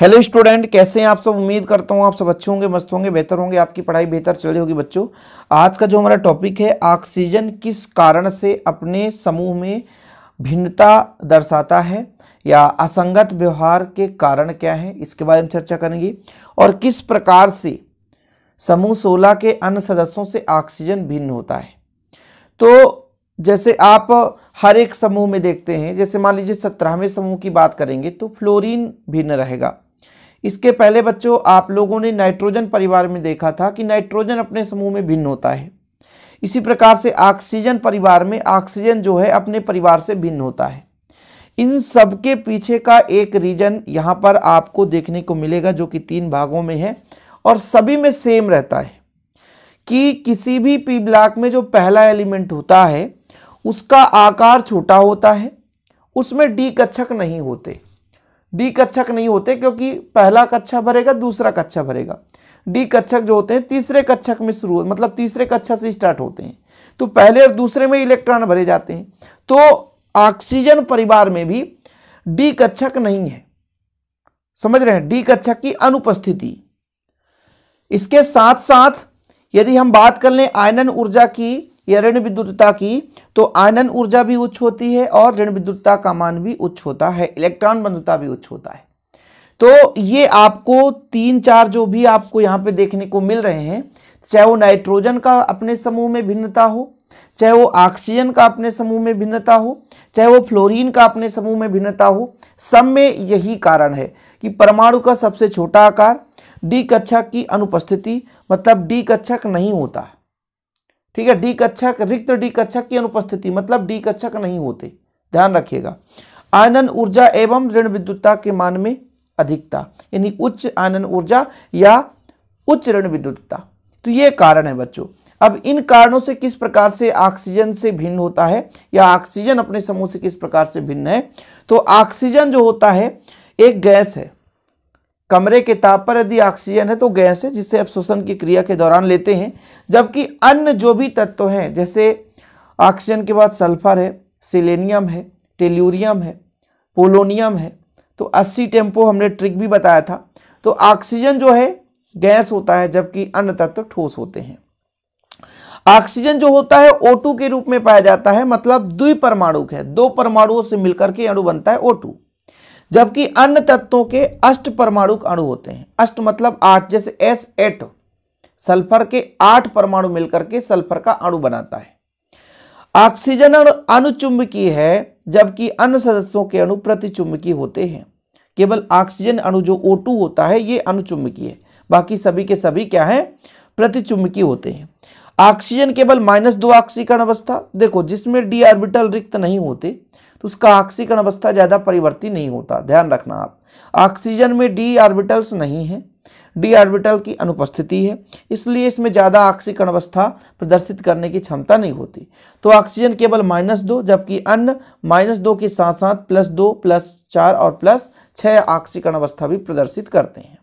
hello student कैसे हैं आप सब उम्मीद करता हूँ आप सब अच्छे होंगे मस्त होंगे बेहतर होंगे आपकी पढ़ाई बेहतर चल रही होगी बच्चों आज का जो हमारा टॉपिक है ऑक्सीजन किस कारण से अपने समूह में भिन्नता दर्शाता है या असंगत व्यवहार के कारण क्या है इसके बारे में चर्चा करेंगे और किस प्रकार से समूह सोलह के अन्य सदस्यों से ऑक्सीजन भिन्न होता है तो जैसे आप हर एक समूह में देखते हैं जैसे मान लीजिए सत्रहवें समूह की बात करेंगे तो फ्लोरीन भिन्न रहेगा इसके पहले बच्चों आप लोगों ने नाइट्रोजन परिवार में देखा था कि नाइट्रोजन अपने समूह में भिन्न होता है इसी प्रकार से ऑक्सीजन परिवार में ऑक्सीजन जो है अपने परिवार से भिन्न होता है इन सब के पीछे का एक रीजन यहाँ पर आपको देखने को मिलेगा जो कि तीन भागों में है और सभी में सेम रहता है कि किसी भी पी ब्लॉक में जो पहला एलिमेंट होता है उसका आकार छोटा होता है उसमें डी कक्षक नहीं होते डी कक्षक नहीं होते क्योंकि पहला कक्षा भरेगा दूसरा कक्षा भरेगा डी कक्षक जो होते हैं तीसरे कक्षक में शुरू मतलब तीसरे कक्षा से स्टार्ट होते हैं तो पहले और दूसरे में इलेक्ट्रॉन भरे जाते हैं तो ऑक्सीजन परिवार में भी डी कक्षक नहीं है समझ रहे हैं डी कक्षक की अनुपस्थिति इसके साथ साथ यदि हम बात कर लें आयनन ऊर्जा की या ऋण विद्युतता की तो आयनन ऊर्जा भी उच्च होती है और ऋण विद्युतता का मान भी उच्च होता है इलेक्ट्रॉन बंधुता भी उच्च होता है तो ये आपको तीन चार जो भी आपको यहाँ पे देखने को मिल रहे हैं चाहे वो नाइट्रोजन का अपने समूह में भिन्नता हो चाहे वो ऑक्सीजन का अपने समूह में भिन्नता हो चाहे वो फ्लोरीन का अपने समूह में भिन्नता हो सब में यही कारण है कि परमाणु का सबसे छोटा आकार डी कक्षक की अनुपस्थिति मतलब डी कक्षक नहीं होता है ठीक है डी कक्षक रिक्त डी कक्षक की अनुपस्थिति मतलब डी कक्षक नहीं होते ध्यान रखिएगा आनन ऊर्जा एवं ऋण विद्युतता के मान में अधिकता यानी उच्च आनन ऊर्जा या उच्च ऋण विद्युतता तो ये कारण है बच्चों अब इन कारणों से किस प्रकार से ऑक्सीजन से भिन्न होता है या ऑक्सीजन अपने समूह से किस प्रकार से भिन्न है तो ऑक्सीजन जो होता है एक गैस है कमरे के ताप पर यदि ऑक्सीजन है तो गैस है जिसे अपशोषण की क्रिया के दौरान लेते हैं जबकि अन्य जो भी तत्व हैं जैसे ऑक्सीजन के बाद सल्फर है सिलेनियम है टेल्यूरियम है पोलोनियम है तो 80 टेम्पो हमने ट्रिक भी बताया था तो ऑक्सीजन जो है गैस होता है जबकि अन्य तत्व ठोस होते हैं ऑक्सीजन जो होता है O2 के रूप में पाया जाता है मतलब परमाणु है दो परमाणुओं से मिलकर के अणु बनता है O2 जबकि अन्य तत्वों के अष्ट परमाणुक अणु होते हैं अष्ट मतलब आठ जैसे एस एट सल्फर के आठ परमाणु मिलकर के सल्फर का अणु बनाता है ऑक्सीजन अणु अनुचुंबकीय है जबकि अन्य सदस्यों के अणु प्रतिचुंबकीय होते हैं केवल ऑक्सीजन अणु जो O2 होता है ये अनुचुंबकीय है बाकी सभी के सभी क्या हैं प्रतिचुंबकीय होते हैं ऑक्सीजन केवल माइनस दो ऑक्सीकरण अवस्था देखो जिसमें डी ऑर्बिटल रिक्त नहीं होते तो उसका ऑक्सीकरण अवस्था ज़्यादा परिवर्तित नहीं होता ध्यान रखना आप ऑक्सीजन में डी ऑर्बिटल्स नहीं है डी ऑर्बिटल की अनुपस्थिति है इसलिए इसमें ज़्यादा ऑक्सीकरण अवस्था प्रदर्शित करने की क्षमता नहीं होती तो ऑक्सीजन केवल माइनस दो जबकि अन्य माइनस दो के साथ साथ प्लस दो प्लस चार और प्लस छः ऑक्सीकरण अवस्था भी प्रदर्शित करते हैं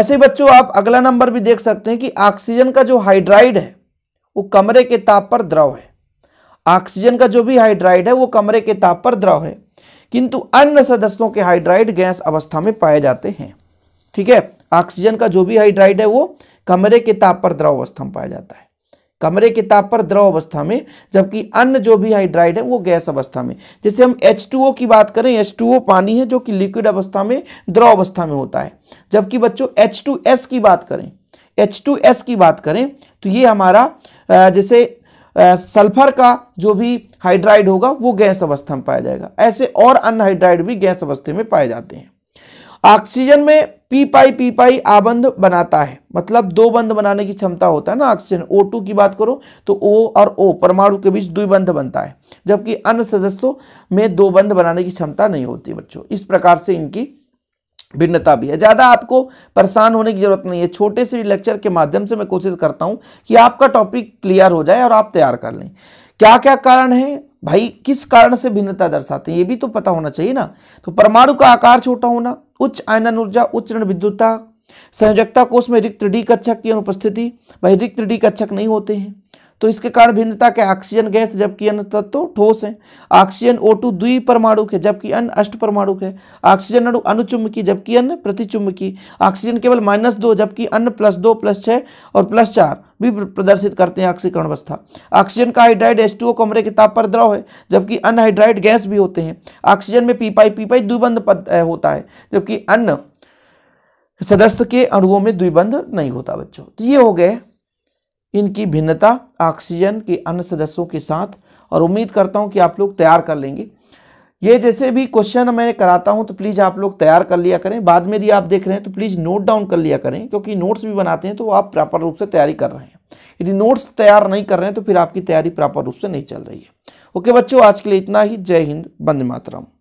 ऐसे बच्चों आप अगला नंबर भी देख सकते हैं कि ऑक्सीजन का जो हाइड्राइड है वो कमरे के ताप पर द्रव है ऑक्सीजन का जो भी हाइड्राइड है वो कमरे के ताप पर द्रव है किंतु अन्य सदस्यों के हाइड्राइड गैस अवस्था में पाए जाते हैं ठीक है ऑक्सीजन का जो भी हाइड्राइड है वो कमरे के ताप पर द्रव अवस्था में पाया जाता है कमरे के ताप पर द्रव अवस्था में जबकि अन्य जो भी हाइड्राइड है वो गैस अवस्था में जैसे हम H2O की बात करें H2O पानी है जो कि लिक्विड अवस्था में द्रव अवस्था में होता है जबकि बच्चों H2S की बात करें H2S की बात करें तो ये हमारा जैसे सल्फर का जो भी हाइड्राइड होगा वो गैस अवस्था में पाया जाएगा ऐसे और अन्य हाइड्राइड भी गैस अवस्था में पाए जाते हैं ऑक्सीजन में पी पाई पी पाई आबंध बनाता है मतलब दो बंध बनाने की क्षमता होता है ना ऑक्सीजन ओ टू की बात करो तो ओ और ओ परमाणु के बीच द्विबंध बनता है जबकि अन्य सदस्यों में दो बंध बनाने की क्षमता नहीं होती बच्चों इस प्रकार से इनकी भिन्नता भी है ज़्यादा आपको परेशान होने की ज़रूरत नहीं है छोटे से लेक्चर के माध्यम से मैं कोशिश करता हूँ कि आपका टॉपिक क्लियर हो जाए और आप तैयार कर लें क्या क्या कारण है भाई किस कारण से भिन्नता दर्शाते हैं ये भी तो पता होना चाहिए ना तो परमाणु का आकार छोटा होना उच्च आयन ऊर्जा उच्च ऋण विद्युता संयोजकता कोष में रिक्त डी कक्षक की अनुपस्थिति भाई रिक्त डी कक्षक नहीं होते हैं तो इसके कारण भिन्नता के ऑक्सीजन गैस जबकि अन्य तत्व ठोस है ऑक्सीजन ओ टू द्वि परमाणु है जबकि अन्य परमाणु है ऑक्सीजन अणु की जबकि अन्य प्रतिचुम्बकी ऑक्सीजन केवल माइनस दो जबकि अन्य प्लस दो प्लस छः और प्लस चार भी प्रदर्शित करते हैं ऑक्सीकरण अवस्था ऑक्सीजन का हाइड्राइड टू कमरे के ताप पर द्रव है जबकि अनहाइड्राइड गैस भी होते हैं ऑक्सीजन में पीपाई पीपाई द्विबंध पद होता है जबकि अन्य सदस्य के अणुओं में द्विबंध नहीं होता बच्चों तो ये हो गए इनकी भिन्नता ऑक्सीजन के अन्य सदस्यों के साथ और उम्मीद करता हूँ कि आप लोग तैयार कर लेंगे ये जैसे भी क्वेश्चन मैं कराता हूँ तो प्लीज़ आप लोग तैयार कर लिया करें बाद में यदि आप देख रहे हैं तो प्लीज़ नोट डाउन कर लिया करें क्योंकि नोट्स भी बनाते हैं तो आप प्रॉपर रूप से तैयारी कर रहे हैं यदि नोट्स तैयार नहीं कर रहे हैं तो फिर आपकी तैयारी प्रॉपर रूप से नहीं चल रही है ओके बच्चों आज के लिए इतना ही जय हिंद बंद मातरम